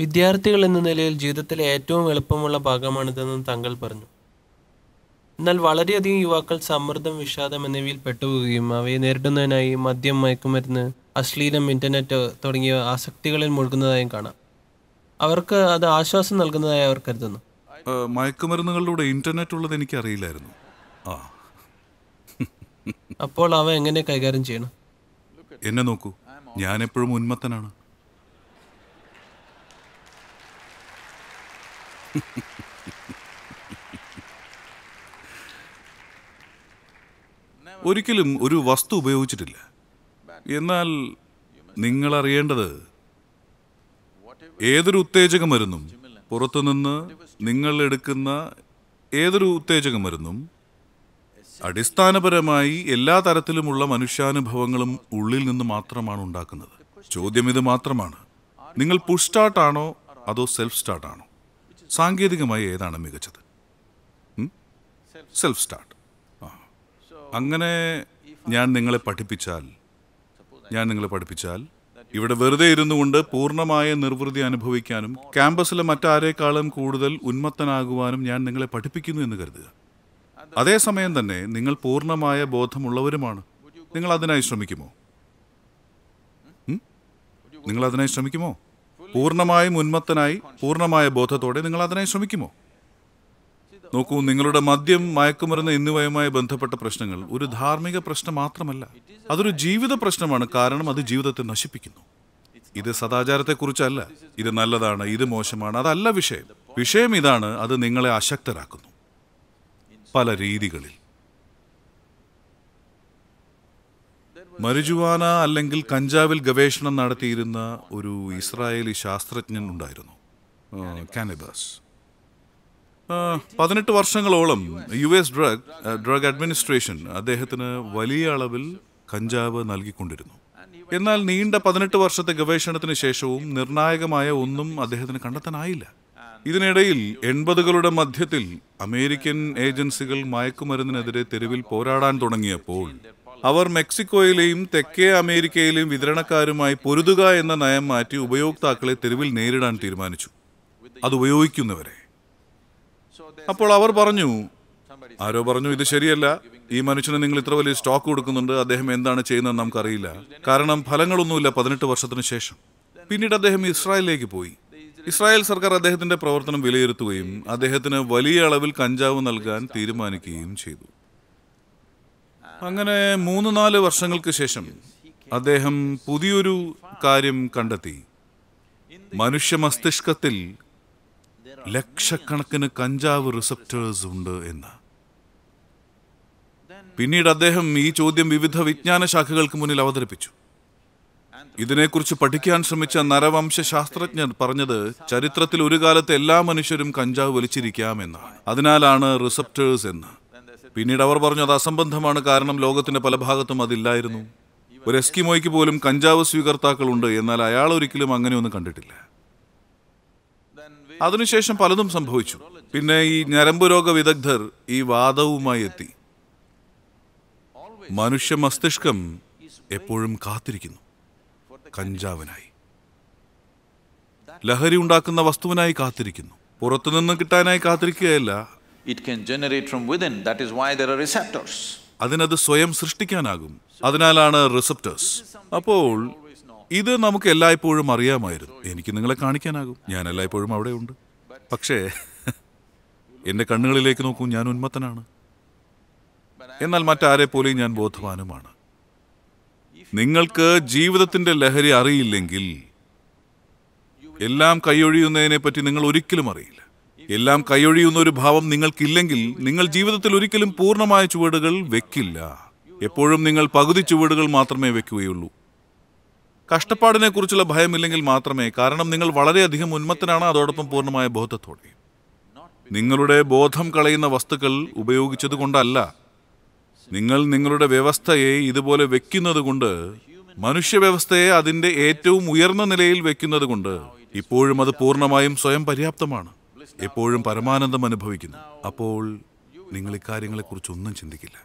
വിദ്യാർത്ഥികൾ എന്ന നിലയിൽ ജീവിതത്തിലെ ഏറ്റവും എളുപ്പമുള്ള ഭാഗമാണിതെന്നും താങ്കൾ പറഞ്ഞു എന്നാൽ വളരെയധികം യുവാക്കൾ സമ്മർദ്ദം വിഷാദം എന്നിവയിൽ പെട്ടുപോവുകയും അവയെ നേരിടുന്നതിനായി മദ്യം മയക്കുമരുന്ന് അശ്ലീലം ഇൻ്റർനെറ്റ് തുടങ്ങിയ ആസക്തികളിൽ മുഴുകുന്നതായും കാണാം അവർക്ക് അത് ആശ്വാസം നൽകുന്നതായി അവർ കരുതുന്നു മയക്കുമരുന്നുകളിലൂടെ ഇൻ്റർനെറ്റ് ഉള്ളത് എനിക്ക് അറിയില്ലായിരുന്നു അപ്പോൾ അവ എങ്ങനെ കൈകാര്യം ചെയ്യണം എന്നെ നോക്കൂ ഞാൻ എപ്പോഴും ഉന്മത്തനാണ് ഒരിക്കലും ഒരു വസ്തു ഉപയോഗിച്ചിട്ടില്ല എന്നാൽ നിങ്ങൾ അറിയേണ്ടത് ഏതൊരു ഉത്തേജക മരുന്നും പുറത്തുനിന്ന് നിങ്ങൾ എടുക്കുന്ന ഏതൊരു ഉത്തേജക മരുന്നും അടിസ്ഥാനപരമായി എല്ലാ തരത്തിലുമുള്ള മനുഷ്യാനുഭവങ്ങളും ഉള്ളിൽ നിന്ന് മാത്രമാണ് ഉണ്ടാക്കുന്നത് ചോദ്യം ഇത് മാത്രമാണ് നിങ്ങൾ പുഷ് സ്റ്റാർട്ടാണോ അതോ സെൽഫ് സ്റ്റാർട്ടാണോ സാങ്കേതികമായി ഏതാണ് മികച്ചത് സെൽഫ് സ്റ്റാർട്ട് ആ അങ്ങനെ ഞാൻ നിങ്ങളെ പഠിപ്പിച്ചാൽ ഞാൻ നിങ്ങളെ പഠിപ്പിച്ചാൽ ഇവിടെ വെറുതെ ഇരുന്നു കൊണ്ട് പൂർണ്ണമായ നിർവൃതി അനുഭവിക്കാനും ക്യാമ്പസിലെ മറ്റാരേക്കാളും കൂടുതൽ ഉന്മത്തനാകുവാനും ഞാൻ നിങ്ങളെ പഠിപ്പിക്കുന്നു എന്ന് കരുതുക അതേസമയം തന്നെ നിങ്ങൾ പൂർണ്ണമായ ബോധമുള്ളവരുമാണ് നിങ്ങൾ അതിനായി ശ്രമിക്കുമോ നിങ്ങൾ അതിനായി ശ്രമിക്കുമോ പൂർണ്ണമായും ഉന്മത്തനായി പൂർണ്ണമായ ബോധത്തോടെ നിങ്ങൾ അതിനായി ശ്രമിക്കുമോ നോക്കൂ നിങ്ങളുടെ മദ്യം മയക്കുമരുന്ന് എന്നിവയുമായി ബന്ധപ്പെട്ട പ്രശ്നങ്ങൾ ഒരു ധാർമ്മിക പ്രശ്നം മാത്രമല്ല അതൊരു ജീവിത പ്രശ്നമാണ് കാരണം അത് ജീവിതത്തെ നശിപ്പിക്കുന്നു ഇത് സദാചാരത്തെക്കുറിച്ചല്ല ഇത് നല്ലതാണ് ഇത് മോശമാണ് അതല്ല വിഷയം വിഷയം ഇതാണ് അത് നിങ്ങളെ അശക്തരാക്കുന്നു പല രീതികളിൽ മരുജുവാന അല്ലെങ്കിൽ കഞ്ചാവിൽ ഗവേഷണം നടത്തിയിരുന്ന ഒരു ഇസ്രായേലി ശാസ്ത്രജ്ഞൻ ഉണ്ടായിരുന്നു കാനിബാസ് പതിനെട്ട് വർഷങ്ങളോളം U S drug drug administration അദ്ദേഹത്തിന് വലിയ അളവിൽ കഞ്ചാവ് നൽകിക്കൊണ്ടിരുന്നു എന്നാൽ നീണ്ട പതിനെട്ട് വർഷത്തെ ഗവേഷണത്തിന് ശേഷവും നിർണായകമായ ഒന്നും അദ്ദേഹത്തിന് കണ്ടെത്താനായില്ല ഇതിനിടയിൽ എൺപതുകളുടെ മധ്യത്തിൽ അമേരിക്കൻ ഏജൻസികൾ മയക്കുമരുന്നിനെതിരെ തെരുവിൽ പോരാടാൻ തുടങ്ങിയപ്പോൾ അവർ മെക്സിക്കോയിലെയും തെക്കേ അമേരിക്കയിലെയും വിതരണക്കാരുമായി പൊരുതുക എന്ന നയം മാറ്റി ഉപയോക്താക്കളെ തെരുവിൽ നേരിടാൻ തീരുമാനിച്ചു അത് ഉപയോഗിക്കുന്നവരെ അപ്പോൾ അവർ പറഞ്ഞു ആരോ പറഞ്ഞു ഇത് ശരിയല്ല ഈ മനുഷ്യന് നിങ്ങൾ ഇത്ര വലിയ സ്റ്റോക്ക് കൊടുക്കുന്നുണ്ട് അദ്ദേഹം എന്താണ് ചെയ്യുന്നതെന്ന് നമുക്കറിയില്ല കാരണം ഫലങ്ങളൊന്നുമില്ല പതിനെട്ട് വർഷത്തിന് ശേഷം പിന്നീട് അദ്ദേഹം ഇസ്രായേലിലേക്ക് പോയി ഇസ്രായേൽ സർക്കാർ അദ്ദേഹത്തിന്റെ പ്രവർത്തനം വിലയിരുത്തുകയും അദ്ദേഹത്തിന് വലിയ അളവിൽ കഞ്ചാവ് നൽകാൻ തീരുമാനിക്കുകയും ചെയ്തു അങ്ങനെ മൂന്ന് നാല് വർഷങ്ങൾക്ക് ശേഷം അദ്ദേഹം പുതിയൊരു കാര്യം കണ്ടെത്തി മനുഷ്യ മസ്തിഷ്കത്തിൽ ലക്ഷക്കണക്കിന് കഞ്ചാവ് റിസപ്റ്റേഴ്സ് ഉണ്ട് എന്ന് പിന്നീട് അദ്ദേഹം ഈ ചോദ്യം വിവിധ വിജ്ഞാന ശാഖകൾക്ക് മുന്നിൽ അവതരിപ്പിച്ചു ഇതിനെക്കുറിച്ച് പഠിക്കാൻ ശ്രമിച്ച നരവംശ ശാസ്ത്രജ്ഞർ പറഞ്ഞത് ചരിത്രത്തിൽ ഒരു കാലത്ത് എല്ലാ മനുഷ്യരും കഞ്ചാവ് വലിച്ചിരിക്കാമെന്നാണ് അതിനാലാണ് റിസപ്റ്റേഴ്സ് എന്ന് പിന്നീട് അവർ പറഞ്ഞു അത് അസംബന്ധമാണ് കാരണം ലോകത്തിന്റെ പല ഭാഗത്തും അതില്ലായിരുന്നു ഒരു എസ്കിമോയ്ക്ക് പോലും കഞ്ചാവ് സ്വീകർത്താക്കളുണ്ട് എന്നാൽ അയാൾ ഒരിക്കലും അങ്ങനെയൊന്നും കണ്ടിട്ടില്ല അതിനുശേഷം പലതും സംഭവിച്ചു പിന്നെ ഈ ഞരമ്പ് രോഗ വിദഗ്ധർ ഈ വാദവുമായി എത്തി മനുഷ്യ മസ്തിഷ്കം എപ്പോഴും കാത്തിരിക്കുന്നു കഞ്ചാവിനായി ലഹരി ഉണ്ടാക്കുന്ന വസ്തുവിനായി കാത്തിരിക്കുന്നു പുറത്തുനിന്ന് കിട്ടാനായി കാത്തിരിക്കുകയല്ല it can generate from within. That is why there are അതിനത് സ്വയം സൃഷ്ടിക്കാനാകും അതിനാലാണ് റിസെപ്റ്റേഴ്സ് അപ്പോൾ ഇത് നമുക്ക് എല്ലായ്പ്പോഴും അറിയാമായിരുന്നു എനിക്ക് നിങ്ങളെ കാണിക്കാനാകും ഞാൻ എല്ലായ്പ്പോഴും അവിടെ ഉണ്ട് പക്ഷേ എന്റെ കണ്ണുകളിലേക്ക് നോക്കൂ ഞാൻ ഉന്മത്തനാണ് എന്നാൽ മറ്റാരെ പോലെയും ഞാൻ ബോധവാനുമാണ് നിങ്ങൾക്ക് ജീവിതത്തിന്റെ ലഹരി അറിയില്ലെങ്കിൽ എല്ലാം കൈയൊഴിയുന്നതിനെ പറ്റി നിങ്ങൾ ഒരിക്കലും അറിയില്ല എല്ലാം കൈയൊഴിയുന്ന ഒരു ഭാവം നിങ്ങൾക്കില്ലെങ്കിൽ നിങ്ങൾ ജീവിതത്തിൽ ഒരിക്കലും പൂർണ്ണമായ ചുവടുകൾ വെക്കില്ല എപ്പോഴും നിങ്ങൾ പകുതി ചുവടുകൾ മാത്രമേ വെക്കുകയുള്ളൂ കഷ്ടപ്പാടിനെക്കുറിച്ചുള്ള ഭയമില്ലെങ്കിൽ മാത്രമേ കാരണം നിങ്ങൾ വളരെയധികം ഉന്മത്തനാണ് അതോടൊപ്പം പൂർണ്ണമായ ബോധത്തോടെ നിങ്ങളുടെ ബോധം കളയുന്ന വസ്തുക്കൾ ഉപയോഗിച്ചത് കൊണ്ടല്ല നിങ്ങൾ നിങ്ങളുടെ വ്യവസ്ഥയെ ഇതുപോലെ വെക്കുന്നത് കൊണ്ട് മനുഷ്യവ്യവസ്ഥയെ അതിൻ്റെ ഏറ്റവും ഉയർന്ന നിലയിൽ വെക്കുന്നത് കൊണ്ട് ഇപ്പോഴും അത് പൂർണ്ണമായും സ്വയം പര്യാപ്തമാണ് എപ്പോഴും പരമാനന്ദം അനുഭവിക്കുന്നു അപ്പോൾ നിങ്ങൾ ഇക്കാര്യങ്ങളെക്കുറിച്ചൊന്നും ചിന്തിക്കില്ല